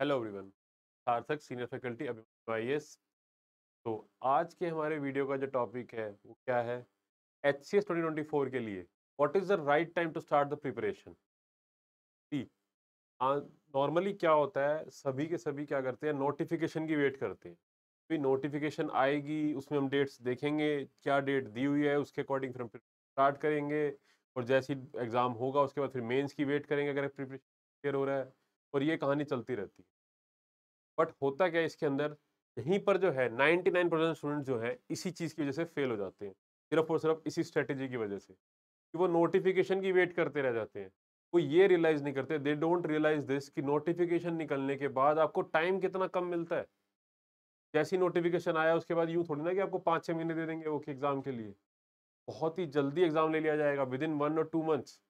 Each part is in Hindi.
Hello everyone Sarthak senior faculty अभी तो आज के हमारे वीडियो का जो टॉपिक है वो क्या है एच सी एस ट्वेंटी के लिए what is the right time to start the preparation normally क्या होता है सभी के सभी क्या करते हैं नोटिफिकेशन की वेट करते हैं फिर नोटिफिकेशन आएगी उसमें हम डेट्स देखेंगे क्या डेट दी हुई है उसके अकॉर्डिंग फिर हम स्टार्ट करेंगे और जैसी एग्ज़ाम होगा उसके बाद फिर मेन्स की वेट करेंगे अगर प्रिपरेशन क्लियर हो रहा है और ये कहानी चलती रहती है बट होता क्या है इसके अंदर यहीं पर जो है 99 परसेंट स्टूडेंट जो है इसी चीज़ की वजह से फेल हो जाते हैं सिर्फ और सिर्फ इसी स्ट्रेटेजी की वजह से कि वो नोटिफिकेशन की वेट करते रह जाते हैं वो ये रियलाइज़ नहीं करते दे डोंट रियलाइज दिस कि नोटिफिकेशन निकलने के बाद आपको टाइम कितना कम मिलता है जैसी नोटिफिकेशन आया उसके बाद यूँ थोड़ी ना कि आपको पाँच छः महीने दे देंगे वो एग्ज़ाम के लिए बहुत ही जल्दी एग्ज़ाम ले लिया जाएगा विद इन वन और टू मंथ्स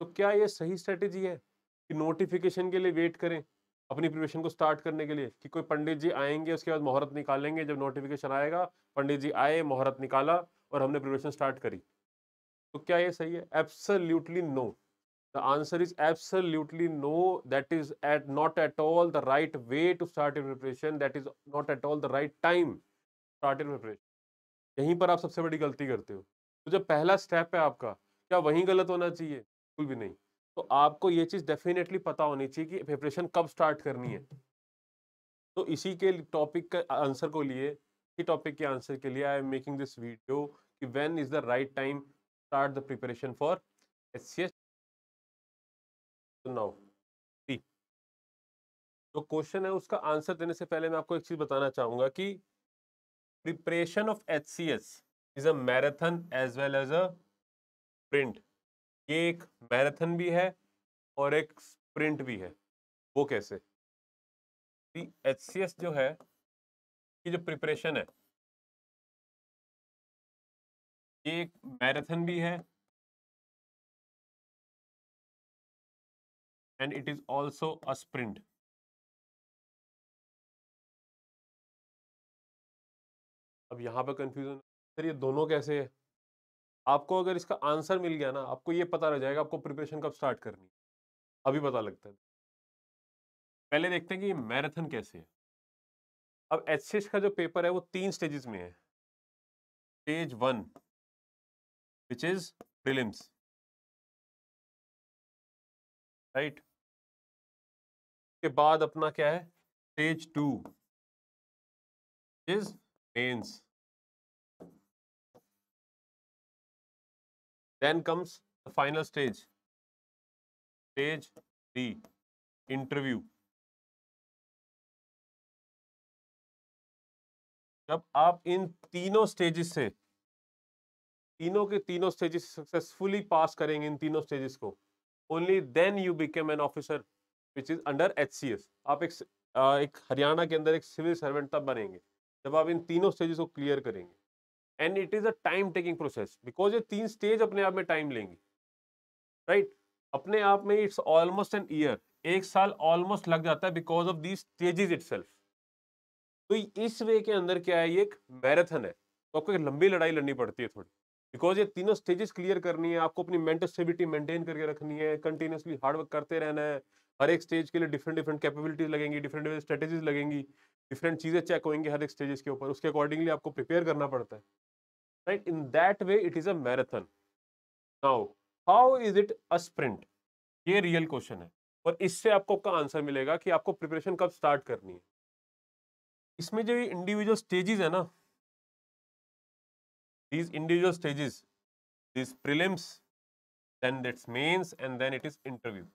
तो क्या ये सही स्ट्रेटेजी है कि नोटिफिकेशन के लिए वेट करें अपनी प्रिपरेशन को स्टार्ट करने के लिए कि कोई पंडित जी आएंगे उसके बाद मुहूर्त निकालेंगे जब नोटिफिकेशन आएगा पंडित जी आए मुहूर्त निकाला और हमने प्रिपरेशन स्टार्ट करी तो क्या ये सही है absolutely no the answer is absolutely no that is at not at all the right way to start your preparation that is not at all the right time start your preparation यहीं पर आप सबसे बड़ी गलती करते हो तो जब पहला स्टेप है आपका क्या वहीं गलत होना चाहिए बिल्कुल भी नहीं तो आपको ये चीज़ डेफिनेटली पता होनी चाहिए कि प्रिपरेशन कब स्टार्ट करनी है तो इसी के टॉपिक का आंसर को लिए इसी टॉपिक के आंसर के लिए I am making this video कि when is the right time start the preparation for S C S now जो क्वेश्चन है उसका आंसर देने से पहले मैं आपको एक चीज़ बताना चाहूँगा कि preparation of H C S is a marathon as well as a sprint ये एक मैराथन भी है और एक स्प्रिंट भी है वो कैसे एच सी एस जो है की जो प्रिपरेशन है ये एक मैराथन भी है and it is also a sprint अब यहां पर कंफ्यूजन सर ये दोनों कैसे है आपको अगर इसका आंसर मिल गया ना आपको ये पता रह जाएगा आपको प्रिपरेशन कब स्टार्ट करनी है अभी पता लगता है पहले देखते हैं कि मैराथन कैसे है अब एच का जो पेपर है वो तीन स्टेजेस में है stage one which is prelims right के बाद अपना क्या है stage two is mains then comes the final stage stage d interview जब आप इन तीनों स्टेजेस से तीनों के तीनों स्टेजेस सक्सेसफुली पास करेंगे इन तीनों स्टेजेस को only then you became an officer which is under H आप एक एक हरियाणा के अंदर एक सिविल सर्वेंट तब बनेंगे जब आप इन तीनों स्टेजेस को क्लियर करेंगे and it is a time taking process because ये तीन स्टेज अपने आप में टाइम लेंगी राइट right? अपने आप में इट्स ऑलमोस्ट एन ईयर एक साल ऑलमोस्ट लग जाता है because of the stage it तो इस वे के अंदर क्या है ये एक मैराथन है तो आपको एक लंबी लड़ाई लड़नी पड़ती है थोड़ी बिकॉज ये तीनों स्टेजेस क्लियर करनी है आपको अपनी मेंटल स्टेबिलिटी मेंटेन करके रखनी है कंटिन्यूसली हार्डवर्क करते रहना है हर एक स्टेज के लिए डिफरेंट डिफरेंट कैपेबिलिटीज लगेंगी डिफरेंट डिफरेंट स्ट्रेटेजीज लगेंगी डिफरेंट चीज़ें चेक होंगी हर एक स्टेजेस के ऊपर उसके अकॉर्डिंगली आपको प्रिपेयर करना पड़ता है right in that way it is a marathon now how is it a sprint ये रियल क्वेश्चन है और इससे आपको का आंसर मिलेगा कि आपको प्रिपरेशन कब स्टार्ट करनी है इसमें जो इंडिविजुअल स्टेजेस है ना these individual stages these prelims then that's mains and then it is interview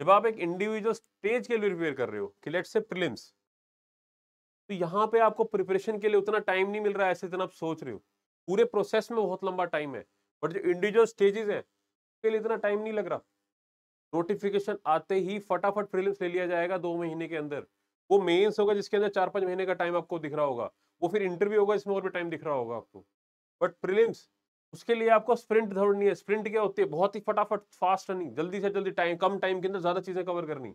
जब आप एक इंडिविजुअल स्टेज के लिए प्रिपेयर कर रहे हो कि लेट्स से प्रिलिम्स तो यहाँ पे आपको प्रिपरेशन के लिए उतना टाइम नहीं मिल रहा है ऐसे जितना आप सोच रहे हो पूरे प्रोसेस में बहुत लंबा टाइम है बट जो इंडिविजुअल स्टेजेस हैं उसके लिए इतना टाइम नहीं लग रहा नोटिफिकेशन आते ही फटाफट प्रीलिम्स ले लिया जाएगा दो महीने के अंदर वो मेन्स होगा जिसके अंदर चार पाँच महीने का टाइम आपको दिख रहा होगा वो फिर इंटरव्यू होगा इसमें और भी टाइम दिख रहा होगा आपको बट प्रीलिम्स उसके लिए आपको स्प्रिंट दौड़नी है स्प्रिंट क्या होती है बहुत ही फटाफट फास्ट रनिंग जल्दी से जल्दी टाइम कम टाइम के अंदर ज़्यादा चीज़ें कवर करनी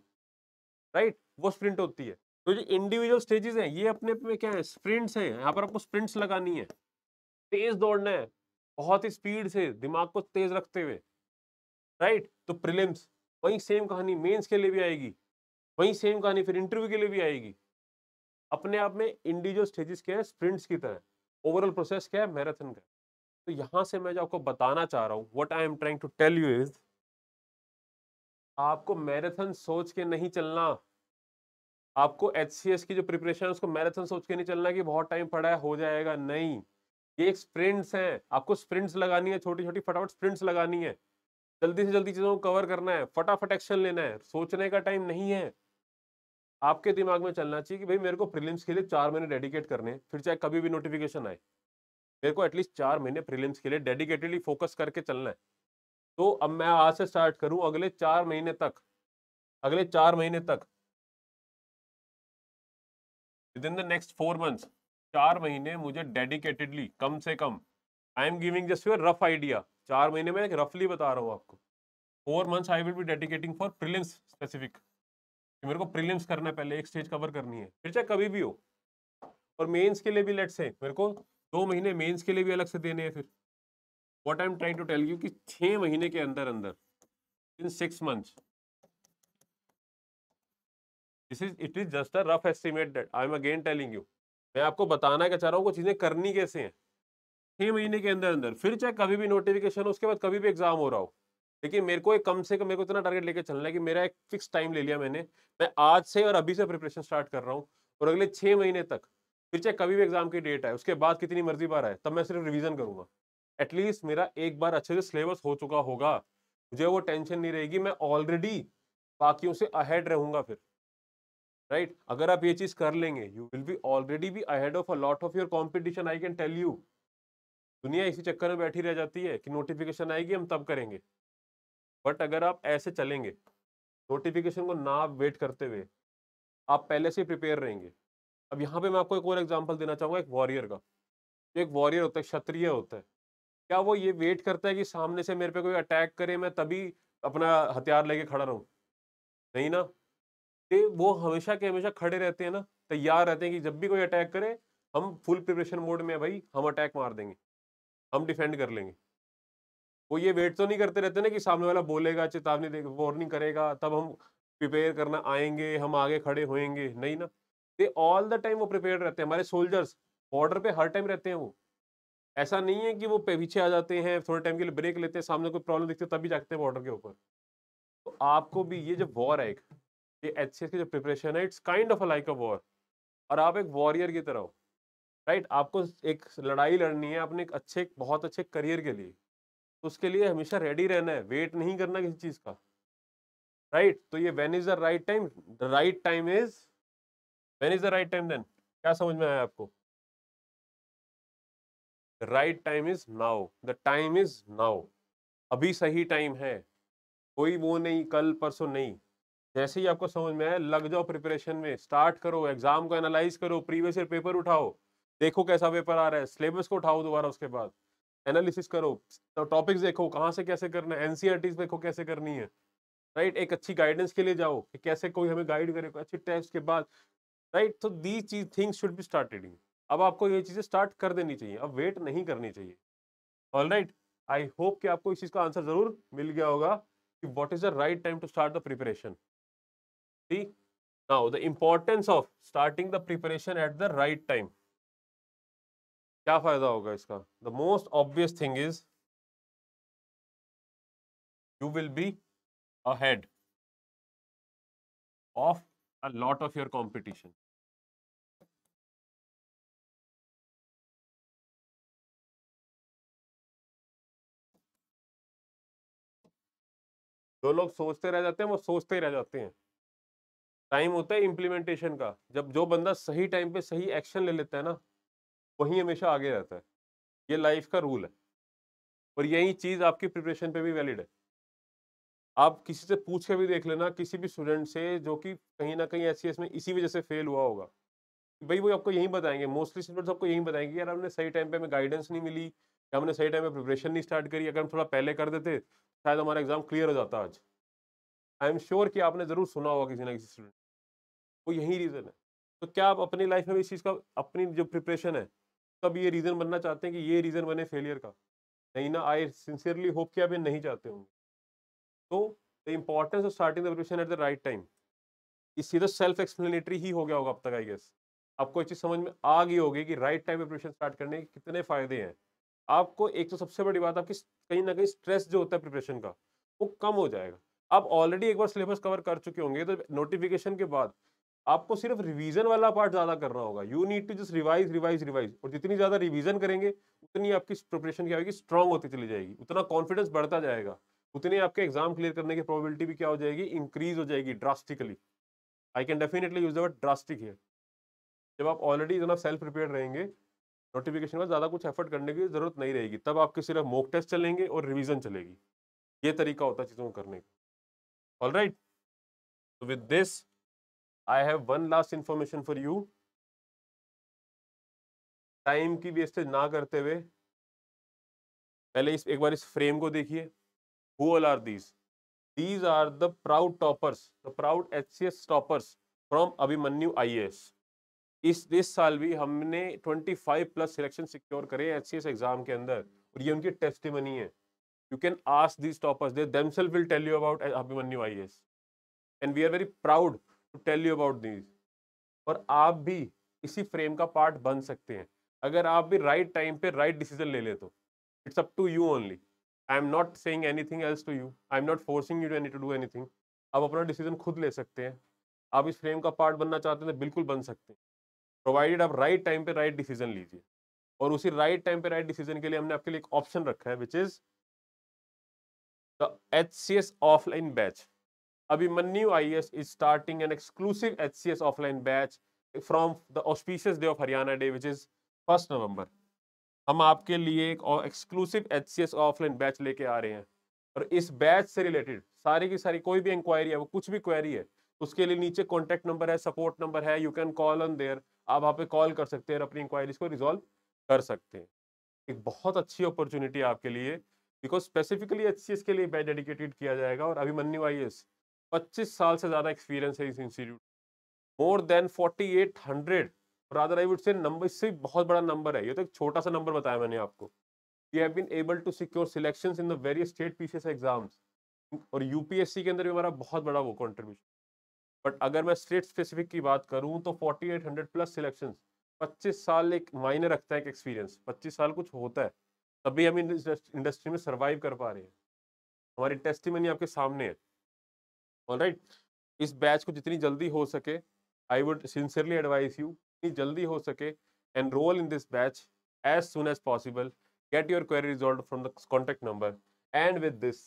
राइट वो स्प्रिंट होती है तो जो इंडिविजुअल स्टेजेस हैं ये अपने में क्या है स्प्रिंट्स हैं यहाँ पर आपको स्प्रिंट्स लगानी है तेज दौड़ना है बहुत ही स्पीड से दिमाग को तेज रखते हुए राइट तो प्रिलिम्स वही सेम कहानी मेंस के लिए भी आएगी वही सेम कहानी फिर इंटरव्यू के लिए भी आएगी अपने आप में इंडिविजुअल स्टेजेस क्या है स्प्रिंट्स की तरह ओवरऑल प्रोसेस क्या है मैराथन का तो यहाँ से मैं जो आपको बताना चाह रहा हूँ what I am trying to tell you is आपको मैराथन सोच के नहीं चलना आपको एच की जो प्रिपरेशन है उसको मैराथन सोच के नहीं चलना कि बहुत टाइम पड़ा है हो जाएगा नहीं ये एक स्प्रिंट्स हैं आपको स्प्रिंट्स लगानी है छोटी छोटी फटाफट स्प्रिंट्स लगानी है जल्दी से जल्दी चीज़ों को कवर करना है फटाफट एक्शन लेना है सोचने का टाइम नहीं है आपके दिमाग में चलना चाहिए कि भाई मेरे को प्रीलिम्स के लिए चार महीने डेडिकेट करने हैं फिर चाहे कभी भी नोटिफिकेशन आए मेरे को एटलीस्ट चार महीने प्रीलिम्स के लिए डेडिकेटेडली फोकस करके चलना है तो अब मैं आज से स्टार्ट करूँ अगले चार महीने तक अगले चार महीने तक with in the next four months चार महीने मुझे डेडिकेटेडली कम से कम I am giving just your rough idea चार महीने में एक रफली बता रहा हूँ आपको four months I will be dedicating for prelims specific मेरे को प्रिलिम्स करना है पहले एक स्टेज कवर करनी है फिर चाहे कभी भी हो और मेंस के लिए भी लेट्स है मेरे को दो महीने मेंस के लिए भी अलग से देने हैं फिर what I am trying to tell you कि छः महीने के अंदर अंदर in six months this is it is just a rough estimate that I am again telling you मैं आपको बताना क्या चाह रहा हूँ वो चीज़ें करनी कैसे हैं छः महीने के अंदर अंदर फिर चाहे कभी भी नोटिफिकेशन हो उसके बाद कभी भी एग्जाम हो रहा हो लेकिन मेरे को एक कम से कम मेरे को इतना टारगेट लेके चलना है कि मेरा एक फिक्स टाइम ले लिया मैंने मैं आज से और अभी से प्रिपरेशन स्टार्ट कर रहा हूँ और अगले छः महीने तक फिर चाहे कभी भी एग्जाम की डेट आए उसके बाद कितनी मर्जी बार आए तब मैं सिर्फ रिविजन करूंगा एटलीस्ट मेरा एक बार अच्छे से सिलेबस हो चुका होगा मुझे वो टेंशन नहीं रहेगी मैं ऑलरेडी बाकी से अहेड रहूंगा फिर राइट right? अगर आप ये चीज कर लेंगे you will be already be ahead of a lot of your competition I can tell you दुनिया इसी चक्कर में बैठी रह जाती है कि नोटिफिकेशन आएगी हम तब करेंगे बट अगर आप ऐसे चलेंगे नोटिफिकेशन को ना वेट करते हुए आप पहले से प्रिपेयर रहेंगे अब यहाँ पे मैं आपको एक और एग्जाम्पल देना चाहूँगा एक वॉरियर का जो एक वॉरियर होता है क्षत्रिय होता है क्या वो ये वेट करता है कि सामने से मेरे पे कोई अटैक करे मैं तभी अपना हथियार लेके खड़ा रहूँ नहीं ना वो हमेशा के हमेशा खड़े रहते हैं ना तैयार रहते हैं कि जब भी कोई अटैक करे हम फुल प्रिपरेशन मोड में है भाई हम अटैक मार देंगे हम डिफेंड कर लेंगे वो ये वेट तो नहीं करते रहते ना कि सामने वाला बोलेगा चेतावनी देगा वार्निंग करेगा तब हम प्रिपेयर करना आएंगे हम आगे खड़े होएंगे नहीं ना दे ऑल द टाइम वो प्रिपेयर रहते हैं हमारे सोल्जर्स बॉर्डर पे हर टाइम रहते हैं वो ऐसा नहीं है कि वो पीछे आ जाते हैं थोड़े टाइम के लिए ब्रेक लेते हैं सामने कोई प्रॉब्लम दिखते तभी जाते हैं बॉर्डर के ऊपर तो आपको भी ये जब वॉर है एक ये एच की जो प्रिपरेशन है it's kind of like a war और आप एक वॉरियर की तरह हो राइट आपको एक लड़ाई लड़नी है अपने एक अच्छे बहुत अच्छे करियर के लिए तो उसके लिए हमेशा रेडी रहना है वेट नहीं करना किसी चीज़ का राइट तो ये when is the right time the right time is when is the right time then क्या समझ में आया आपको right time is now the time is now अभी सही टाइम है कोई वो नहीं कल परसों नहीं जैसे ही आपको समझ में आए लग जाओ प्रिपरेशन में स्टार्ट करो एग्जाम को एनालाइज करो प्रीवियस ईयर पेपर उठाओ देखो कैसा पेपर आ रहा है सिलेबस को उठाओ दोबारा उसके बाद एनालिसिस करो तो टॉपिक्स देखो कहाँ से कैसे करना है एनसीआरटी e देखो कैसे करनी है राइट एक अच्छी गाइडेंस के लिए जाओ कि कैसे कोई हमें गाइड करे अच्छी टेस्ट के बाद राइट तो दी चीज थिंग्स शुड बी स्टार्टेड अब आपको ये चीज़ें स्टार्ट कर देनी चाहिए अब वेट नहीं करनी चाहिए ऑल राइट आई होप कि आपको इस चीज़ का आंसर जरूर मिल गया होगा कि what is the right time to start the preparation see now the importance of starting the preparation at the right time क्या फायदा होगा इसका the most obvious thing is you will be ahead of a lot of your competition जो लोग सोचते रह जाते हैं वो सोचते ही रह जाते हैं टाइम होता है इम्प्लीमेंटेशन का जब जो बंदा सही टाइम पे सही एक्शन ले लेता है ना वही हमेशा आगे रहता है ये लाइफ का रूल है और यही चीज़ आपकी प्रिपरेशन पे भी वैलिड है आप किसी से पूछ के भी देख लेना किसी भी स्टूडेंट से जो कि कहीं ना कहीं ऐसी में इसी वजह से फेल हुआ होगा भाई वो आपको यही बताएंगे मोस्टली स्टूडेंट्स आपको यही बताएंगे यार हमने सही टाइम पे हमें गाइडेंस नहीं मिली या हमने सही टाइम पे प्रिपरेशन नहीं स्टार्ट करी अगर हम थोड़ा पहले कर देते शायद हमारा एग्जाम क्लियर हो जाता आज आई एम श्योर कि आपने ज़रूर सुना होगा किसी ना किसी स्टूडेंट वो यही रीज़न है तो क्या आप अपनी लाइफ में इस चीज़ का अपनी जो प्रिपरेशन है तब ये रीज़न बनना चाहते हैं कि ये रीज़न बने फेलियर का नहीं ना आई सिंसियरली होप कि आप ये नहीं चाहते होंगे तो the importance of starting the preparation at the right time इस सीधा सेल्फ एक्सप्लेनेटरी ही हो गया होगा अब तक आई गेस आपको इस चीज़ समझ में आ गई होगी कि राइट टाइम प्रिपरेशन स्टार्ट करने के कितने फ़ायदे हैं आपको एक तो सबसे बड़ी बात आपकी कहीं ना कहीं स्ट्रेस जो होता है प्रिपरेशन का वो कम हो जाएगा आप ऑलरेडी एक बार सिलेबस कवर कर चुके होंगे तो नोटिफिकेशन के बाद आपको सिर्फ रिवीजन वाला पार्ट ज़्यादा करना होगा you need to just revise revise revise और जितनी ज़्यादा रिवीजन करेंगे उतनी आपकी प्रिपरेशन क्या होगी स्ट्रांग होती चली जाएगी उतना कॉन्फिडेंस बढ़ता जाएगा उतनी आपके एग्जाम क्लियर करने की प्रॉबिलिटी भी क्या हो जाएगी इंक्रीज हो जाएगी drastically I can definitely use the word drastic है जब आप ऑलरेडी इतना सेल्फ प्रिपेयर रहेंगे नोटिफिकेशन में ज़्यादा कुछ एफर्ट करने की जरूरत नहीं रहेगी तब आपके सिर्फ मॉक टेस्ट चलेंगे और रिविजन चलेगी ये तरीका होता है चीज़ों को करने का all right so with this i have one last information for you time की वेस्टेज ना करते हुए पहले इस एक बार इस फ्रेम को देखिए who all are these these are the proud toppers the proud H C S toppers from Abhimanyu IAS इस साल भी हमने 25 प्लस सिलेक्शन सिक्योर करे एच सी एस एग्जाम के अंदर और ये उनकी टेस्टिमनी है you can ask these toppers they themselves will tell you about eh, abhimanyu ias and we are very proud to tell you about these और आप भी इसी फ्रेम का पार्ट बन सकते हैं अगर आप भी राइट टाइम पे राइट डिसीजन ले ले तो it's up to you only I am not saying anything else to you I am not forcing you any to do anything आप अपना डिसीजन खुद ले सकते हैं आप इस फ्रेम का पार्ट बनना चाहते हैं तो बिल्कुल बन सकते हैं प्रोवाइडेड आप राइट टाइम पे राइट डिसीजन लीजिए और उसी राइट टाइम पे राइट डिसीजन के लिए हमने आपके लिए एक ऑप्शन रखा है which is H C S offline the HCS IAS is starting an exclusive H C S offline batch from the auspicious day of Haryana day which is first November हम आपके लिए एक exclusive H C S offline batch लेके आ रहे हैं और इस बैच से रिलेटेड सारी की सारी कोई भी इंक्वायरी है वो कुछ भी क्वेरी है उसके लिए नीचे कॉन्टैक्ट नंबर है सपोर्ट नंबर है you can call on there आप वहाँ पे कॉल कर सकते हैं और अपनी इंक्वायरीज को रिजॉल्व कर सकते हैं एक बहुत अच्छी अपॉर्चुनिटी आपके लिए बिकॉज स्पेसिफिकली एच के लिए बैच डेडिकेटेड किया जाएगा और अभिमन्यु आई एस पच्चीस साल से ज़्यादा एक्सपीरियंस है इस institute more than forty eight hundred rather I would say number इससे बहुत बड़ा नंबर है ये तो एक छोटा सा नंबर बताया मैंने आपको we have been able to secure selection in the various state P exams और यू के अंदर भी हमारा बहुत बड़ा वो कॉन्ट्रीब्यूशन बट अगर मैं स्टेट स्पेसिफिक की बात करूँ तो forty eight hundred plus selection पच्चीस साल एक मायने रखता है एक एक्सपीरियंस पच्चीस साल कुछ होता है तभी हम इंडस्ट्री में सर्वाइव कर पा रहे हैं हमारी टेस्टिमनी आपके सामने है ऑल राइट right? इस बैच को जितनी जल्दी हो सके I would sincerely advise you जितनी जल्दी हो सके enrol in this batch as soon as possible get your query resolve from the contact number and with this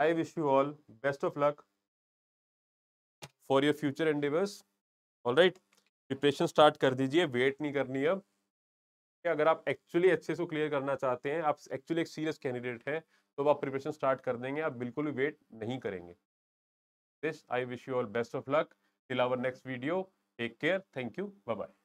I wish you all best of luck for your future and all right preparation start कर दीजिए वेट नहीं करनी अब अगर आप एक्चुअली अच्छे से क्लियर करना चाहते हैं आप एक्चुअली एक सीरियस कैंडिडेट हैं तो आप प्रिपरेशन स्टार्ट कर देंगे आप बिल्कुल भी वेट नहीं करेंगे this I wish you all best of luck till our next video take care thank you bye bye